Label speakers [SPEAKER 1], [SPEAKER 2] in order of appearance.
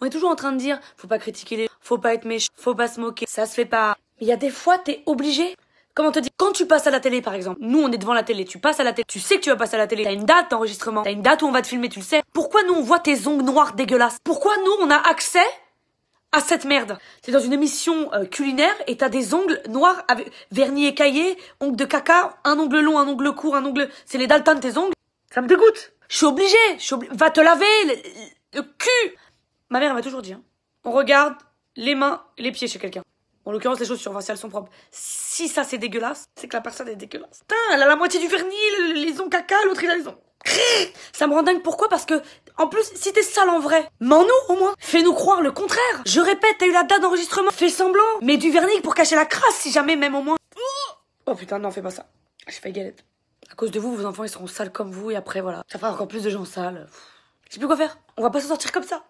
[SPEAKER 1] On est toujours en train de dire, faut pas critiquer les, faut pas être méchant, faut pas se moquer, ça se fait pas. Mais il y a des fois, t'es obligé. Comment te dire Quand tu passes à la télé, par exemple, nous on est devant la télé, tu passes à la télé, tu sais que tu vas passer à la télé, t'as une date d'enregistrement, t'as une date où on va te filmer, tu le sais. Pourquoi nous on voit tes ongles noirs dégueulasses Pourquoi nous on a accès à cette merde T'es dans une émission euh, culinaire et t'as des ongles noirs avec vernis écaillé, ongles de caca, un ongle long, un ongle court, un ongle. C'est les de tes ongles. Ça me dégoûte. Je suis obligée. Va te laver le cul. Ma mère, m'a toujours dit, hein. on regarde les mains, les pieds chez quelqu'un. En l'occurrence, les chaussures, enfin, si elles sont propres. Si ça, c'est dégueulasse, c'est que la personne est dégueulasse. Putain, elle a la moitié du vernis, les ont caca, l'autre, il a Ça me rend dingue. Pourquoi Parce que, en plus, si t'es sale en vrai, mens-nous au moins. Fais-nous croire le contraire. Je répète, t'as eu la date d'enregistrement. Fais semblant. mais du vernis pour cacher la crasse, si jamais, même au moins. Oh putain, non, fais pas ça. J'ai fait galette. À cause de vous, vos enfants, ils seront sales comme vous, et après, voilà. Ça fera encore plus de gens sales. Je plus quoi faire. On va pas s'en sortir comme ça.